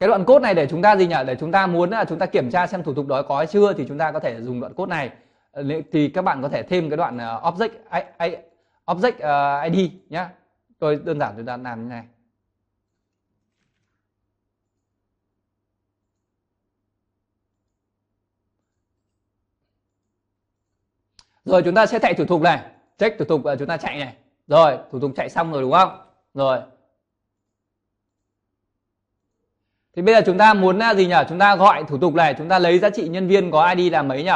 cái đoạn cốt này để chúng ta gì nhỉ để chúng ta muốn là chúng ta kiểm tra xem thủ tục đó có hay chưa thì chúng ta có thể dùng đoạn cốt này ờ, thì các bạn có thể thêm cái đoạn ờ, object I, I, object uh, ờ, id nhé tôi đơn giản chúng ta làm như này rồi chúng ta sẽ chạy thủ tục này check thủ tục chúng ta chạy này rồi thủ tục chạy xong rồi đúng không rồi thì bây giờ chúng ta muốn à, gì nhỉ chúng ta gọi thủ tục này chúng ta lấy giá trị nhân viên có id là mấy nhỉ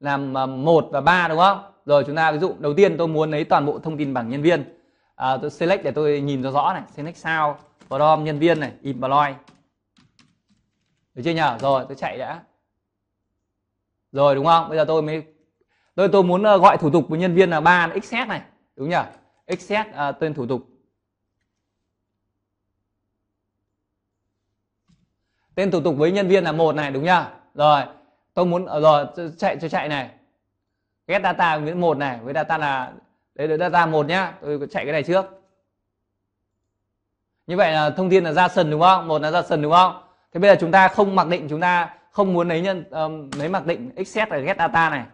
là à, một và ba đúng không rồi chúng ta ví dụ đầu tiên tôi muốn lấy toàn bộ thông tin bảng nhân viên à, tôi select để tôi nhìn cho rõ này select sao from nhân viên này employee được chưa nhỉ rồi tôi chạy đã rồi đúng không bây giờ tôi mới tôi tôi muốn à, gọi thủ tục của nhân viên là ba excess này đúng nhỉ excess à, tên thủ tục tên thủ tục với nhân viên là một này đúng nhá rồi tôi muốn ờ, rồi chạy cho chạy này get data với một này với data là đấy là data một nhá tôi chạy cái này trước như vậy là thông tin là ra sần đúng không một là ra sần đúng không thế bây giờ chúng ta không mặc định chúng ta không muốn lấy nhân um, lấy mặc định except là get data này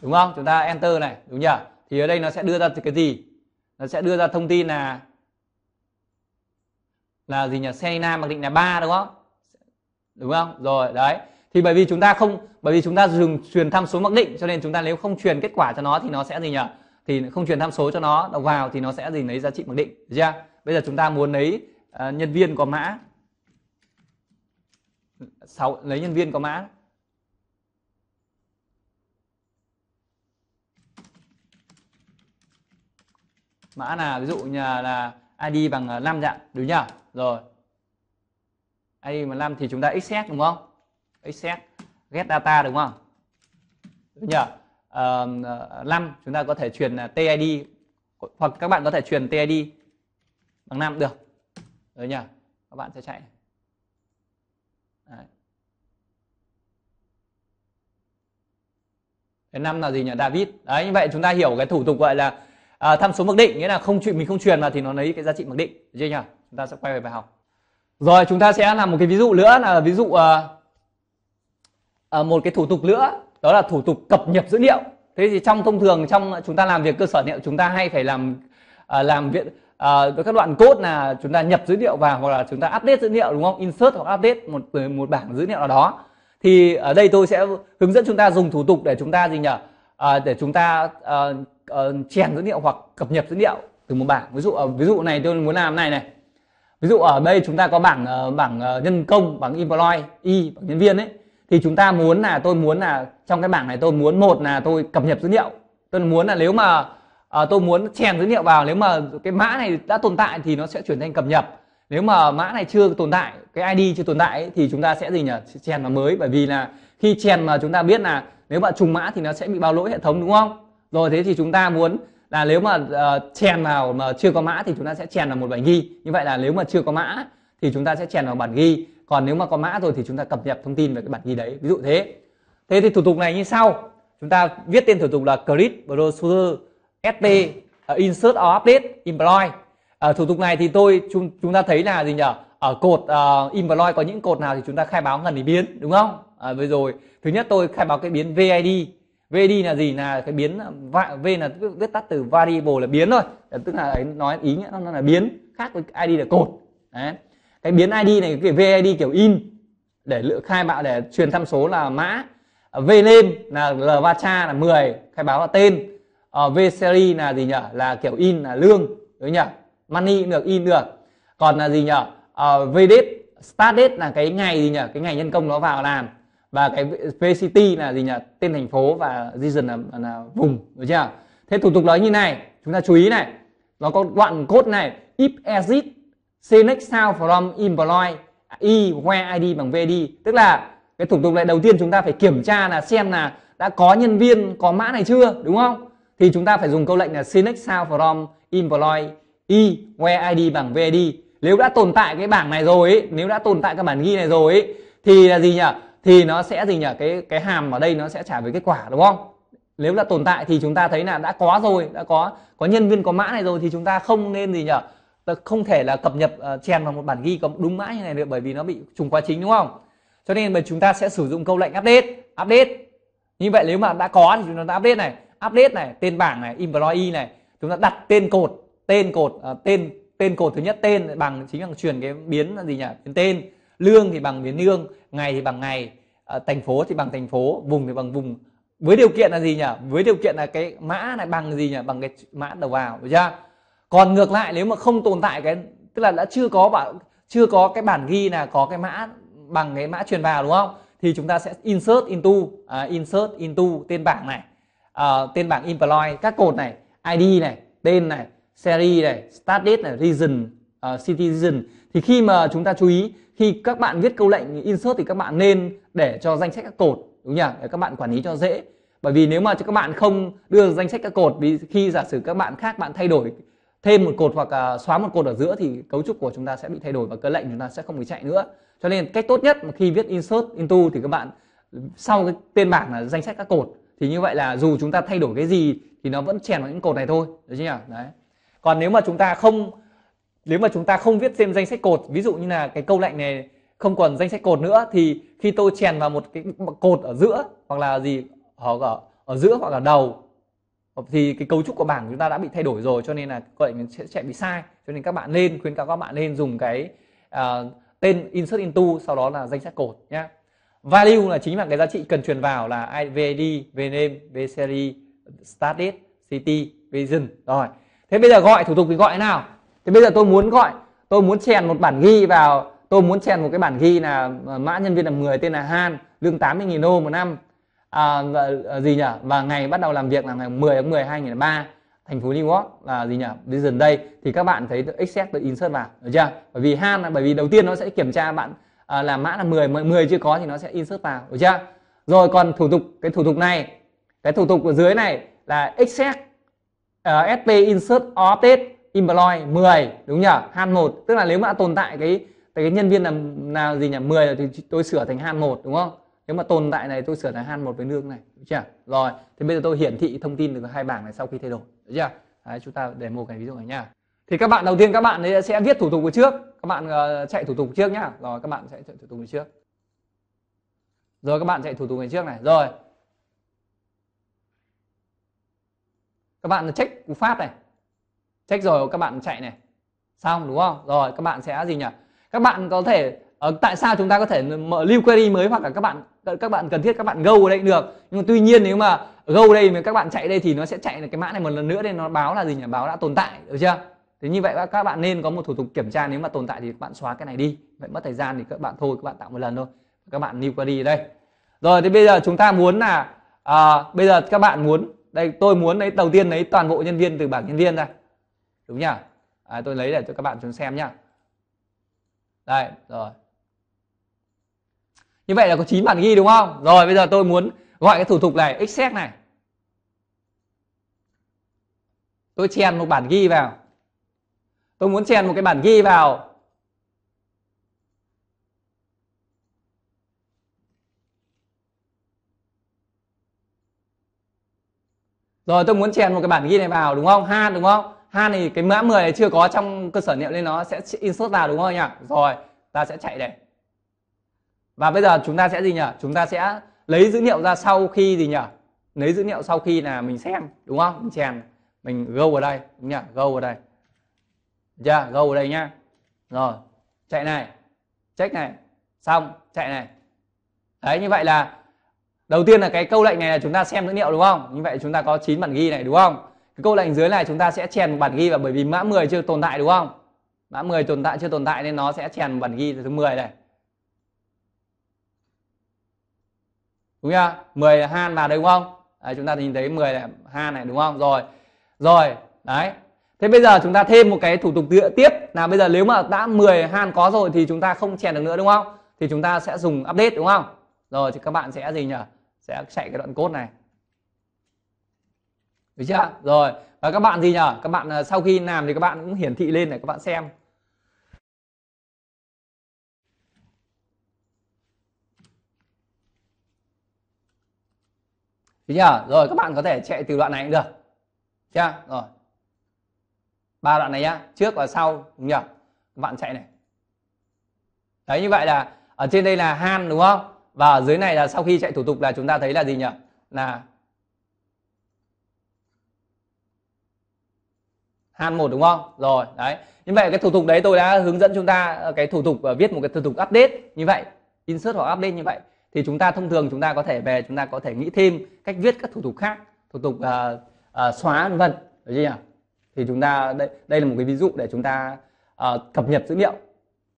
đúng không chúng ta enter này đúng nhỉ thì ở đây nó sẽ đưa ra cái gì nó sẽ đưa ra thông tin là là gì nhỉ Selena mặc định là ba đúng không đúng không rồi đấy thì bởi vì chúng ta không bởi vì chúng ta dùng truyền tham số mặc định cho nên chúng ta nếu không truyền kết quả cho nó thì nó sẽ gì nhỉ thì không truyền tham số cho nó đầu vào thì nó sẽ gì lấy giá trị mặc định được chưa bây giờ chúng ta muốn lấy uh, nhân viên có mã 6 lấy nhân viên có mã mã là ví dụ nhà là ID bằng 5 ờ, dạng đúng nhỉ? Rồi. ID bằng 5 thì chúng ta exec đúng không? Exec get data đúng không? Đúng nhỉ? Uh, 5 chúng ta có thể truyền ờ, TID hoặc các bạn có thể truyền TID bằng 5 được. Đấy nhỉ? Các bạn sẽ chạy. Đấy. Cái năm là gì nhỉ? David. Đấy như vậy chúng ta hiểu cái thủ tục gọi là à, tham số mặc định nghĩa là không chuyện mình không truyền vào thì nó lấy cái giá trị mặc định được chưa nhỉ chúng ta sẽ quay về bài học rồi chúng ta sẽ làm một cái ví dụ nữa là ví dụ uh, uh, một cái thủ tục nữa đó là thủ tục cập nhật dữ liệu thế thì trong thông thường trong chúng ta làm việc cơ sở liệu chúng ta hay phải làm uh, làm việc uh, các đoạn code là chúng ta nhập dữ liệu vào hoặc là chúng ta update dữ liệu đúng không insert hoặc update một một bảng dữ liệu nào đó thì ở đây tôi sẽ hướng dẫn chúng ta dùng thủ tục để chúng ta gì nhỉ uh, để chúng ta uh, uh, chèn dữ liệu hoặc cập nhật dữ liệu từ một bảng ví dụ ở ờ, ví dụ này tôi muốn làm này này ví dụ ở đây chúng ta có bảng uh, bảng uh, nhân công bảng employee y bảng nhân viên ấy thì chúng ta muốn là tôi muốn là trong cái bảng này tôi muốn một là tôi cập nhật dữ liệu tôi muốn là nếu mà uh, tôi muốn chèn dữ liệu vào nếu mà cái mã này đã tồn tại thì nó sẽ chuyển thành cập nhật nếu mà mã này chưa tồn tại cái id chưa tồn tại ấy, thì chúng ta sẽ gì nhỉ chèn vào mới bởi vì là khi chèn mà chúng ta biết là nếu bạn trùng mã thì nó sẽ bị báo lỗi hệ thống đúng không rồi thế thì chúng ta muốn là nếu mà uh, chèn vào mà chưa có mã thì chúng ta sẽ chèn vào một bản ghi như vậy là nếu mà chưa có mã thì chúng ta sẽ chèn vào bản ghi còn nếu mà có mã rồi thì chúng ta cập nhật thông tin về cái bản ghi đấy ví dụ thế thế thì thủ tục này như sau chúng ta viết tên thủ tục là create brochure st uh, ờ, insert or update employ ở ờ, uh, thủ tục này thì tôi chúng chúng ta thấy là gì nhỉ ở cột uh, employ có những cột nào thì chúng ta khai báo gần ngần biến đúng không à, vừa rồi thứ nhất tôi khai báo cái biến vid VD là gì là cái biến V là viết tắt từ variable là biến thôi tức là ấy nói ý nghĩa nó là biến khác với ID là cột đấy cái biến ID này cái VID kiểu in để lựa khai báo để truyền tham số là mã ờ, V lên là L LVACHA là 10 khai báo là tên ờ, V series là gì nhở là kiểu in là lương đúng nhở money được in được còn là gì nhở ờ, V date start date là cái ngày gì nhở cái ngày nhân công nó vào làm và cái v city là gì nhỉ tên thành phố và region là, là vùng được chưa thế thủ tục nói như này chúng ta chú ý này nó có đoạn code này if exit select sound from employ e where id bằng vd tức là cái thủ tục này đầu tiên chúng ta phải kiểm tra là xem là đã có nhân viên có mã này chưa đúng không thì chúng ta phải dùng câu lệnh là select sound from employ e where id bằng vd nếu đã tồn tại cái bảng này rồi ấy, nếu đã tồn tại cái bản ghi này rồi ấy, thì là gì nhỉ thì nó sẽ gì nhỉ cái cái hàm ở đây nó sẽ trả về kết quả đúng không nếu là tồn tại thì chúng ta thấy là đã có rồi đã có có nhân viên có mã này rồi thì chúng ta không nên gì nhỉ không thể là cập nhật uh, chèn vào một bản ghi có đúng mã như này được bởi vì nó bị trùng quá chính đúng không cho nên mà chúng ta sẽ sử dụng câu lệnh update update như vậy nếu mà đã có thì chúng ta update này update này tên bảng này employee này chúng ta đặt tên cột tên cột uh, tên tên cột thứ nhất tên bằng chính là truyền cái biến là gì nhỉ biến tên lương thì bằng miếng lương ngày thì bằng ngày à, thành phố thì bằng thành phố vùng thì bằng vùng với điều kiện là gì nhỉ với điều kiện là cái mã này bằng gì nhỉ bằng cái mã đầu vào được chưa còn ngược lại nếu mà không tồn tại cái tức là đã chưa có bạn chưa có cái bản ghi là có cái mã bằng cái mã truyền vào đúng không thì chúng ta sẽ insert into à, insert into tên bảng này à, tên bảng employee các cột này id này tên này series này start date này region uh, citizen thì khi mà chúng ta chú ý khi các bạn viết câu lệnh insert thì các bạn nên để cho danh sách các cột đúng nhỉ để các bạn quản lý cho dễ bởi vì nếu mà các bạn không đưa danh sách các cột vì khi giả sử các bạn khác bạn thay đổi thêm một cột hoặc à, xóa một cột ở giữa thì cấu trúc của chúng ta sẽ bị thay đổi và cơ lệnh chúng ta sẽ không bị chạy nữa cho nên cách tốt nhất mà khi viết insert into thì các bạn sau cái tên bảng là danh sách các cột thì như vậy là dù chúng ta thay đổi cái gì thì nó vẫn chèn vào những cột này thôi được chưa nhỉ đấy còn nếu mà chúng ta không nếu mà chúng ta không viết thêm danh sách cột ví dụ như là cái câu lệnh này không còn danh sách cột nữa thì khi tôi chèn vào một cái cột ở giữa hoặc là gì ở ở, ở giữa hoặc là đầu thì cái cấu trúc của bảng chúng ta đã bị thay đổi rồi cho nên là câu lệnh sẽ, sẽ bị sai cho nên các bạn nên khuyến cáo các bạn nên dùng cái uh, tên insert into sau đó là danh sách cột nhé value là chính là cái giá trị cần truyền vào là vid vname vseries start date city vision rồi thế bây giờ gọi thủ tục thì gọi thế nào thì bây giờ tôi muốn gọi tôi muốn chèn một bản ghi vào tôi muốn chèn một cái bản ghi là ờ, mã nhân viên là 10 tên là Han lương 80.000 đô một năm à, ờ, gì nhỉ và ngày bắt đầu làm việc là ngày 10 tháng 10 2003 thành phố New York là gì nhỉ đến dần đây thì các bạn thấy Excel tự insert vào được chưa bởi vì Han là bởi vì đầu tiên nó sẽ kiểm tra bạn à, là mã là 10 10 chưa có thì nó sẽ insert vào được chưa rồi còn thủ tục cái thủ tục này cái thủ tục ở dưới này là Excel uh, SP insert update employ 10 đúng nhỉ han 1 tức là nếu mà tồn tại cái cái nhân viên là là gì nhỉ 10 thì tôi sửa thành han 1 đúng không nếu mà tồn tại này tôi sửa thành han 1 với lương này được chưa rồi thì bây giờ tôi hiển thị thông tin được hai bảng này sau khi thay đổi được chưa Đấy, chúng ta để một cái ví dụ này nha. thì các bạn đầu tiên các bạn sẽ viết thủ tục của trước các bạn ờ, chạy thủ tục trước nhá rồi các bạn sẽ chạy thủ tục của trước rồi các bạn chạy thủ tục ngày trước này rồi các bạn check cú pháp này check rồi các bạn chạy này xong đúng không rồi các bạn sẽ gì nhỉ các bạn có thể ở tại sao chúng ta có thể mở lưu query mới hoặc là các bạn các bạn cần thiết các bạn go ở đây cũng được nhưng mà tuy nhiên nếu mà go đây mà các bạn chạy đây thì nó sẽ chạy là cái mã này một lần nữa nên nó báo là gì nhỉ báo đã tồn tại được chưa thế như vậy các bạn nên có một thủ tục kiểm tra nếu mà tồn tại thì các bạn xóa cái này đi vậy mất thời gian thì các bạn thôi các bạn tạo một lần thôi các bạn lưu query ở đây rồi thì bây giờ chúng ta muốn là à, bây giờ các bạn muốn đây tôi muốn lấy đầu tiên lấy toàn bộ nhân viên từ bảng nhân viên ra đúng nhỉ? à, tôi lấy để cho các bạn chúng xem nhá đây rồi như vậy là có 9 bản ghi đúng không rồi bây giờ tôi muốn gọi cái thủ tục này exec này tôi chèn một bản ghi vào tôi muốn chèn một cái bản ghi vào rồi tôi muốn chèn một cái bản ghi này vào đúng không ha đúng không han thì cái mã 10 này chưa có trong cơ sở liệu nên nó sẽ insert vào đúng không nhỉ? rồi ta sẽ chạy đây và bây giờ chúng ta sẽ gì nhỉ chúng ta sẽ lấy dữ liệu ra sau khi gì nhỉ lấy dữ liệu sau khi là mình xem đúng không mình chèn mình go ở đây đúng nhỉ go ở đây chưa dạ, yeah, go ở đây nhá rồi chạy này check này xong chạy này đấy như vậy là đầu tiên là cái câu lệnh này là chúng ta xem dữ liệu đúng không như vậy chúng ta có 9 bản ghi này đúng không cái câu lệnh dưới này chúng ta sẽ chèn bản ghi vào bởi vì mã 10 chưa tồn tại đúng không mã 10 tồn tại chưa tồn tại nên nó sẽ chèn bản ghi thứ 10 này đúng chưa 10 là han vào đây đúng không đấy, chúng ta nhìn thấy 10 là han này đúng không rồi rồi đấy thế bây giờ chúng ta thêm một cái thủ tục tựa tiếp là bây giờ nếu mà đã 10 han có rồi thì chúng ta không chèn được nữa đúng không thì chúng ta sẽ dùng update đúng không rồi thì các bạn sẽ gì nhỉ sẽ chạy cái đoạn code này được chưa rồi và các bạn gì nhở các bạn à, sau khi làm thì các bạn cũng hiển thị lên để các bạn xem Được chưa? Rồi các bạn có thể chạy từ đoạn này cũng được. Chưa? Rồi. Ba đoạn này nhá, trước và sau đúng nhỉ? Các bạn chạy này. Đấy như vậy là ở trên đây là han đúng không? Và ở dưới này là sau khi chạy thủ tục là chúng ta thấy là gì nhỉ? Là han một đúng không rồi đấy như vậy cái thủ tục đấy tôi đã hướng dẫn chúng ta ờ, cái thủ tục ờ, viết một cái thủ tục update như vậy insert hoặc update như vậy thì chúng ta thông thường chúng ta có thể về chúng ta có thể nghĩ thêm cách viết các thủ tục khác thủ tục uh, uh, xóa vân vân gì nhỉ thì chúng ta đây đây là một cái ví dụ để chúng ta uh, cập nhật dữ liệu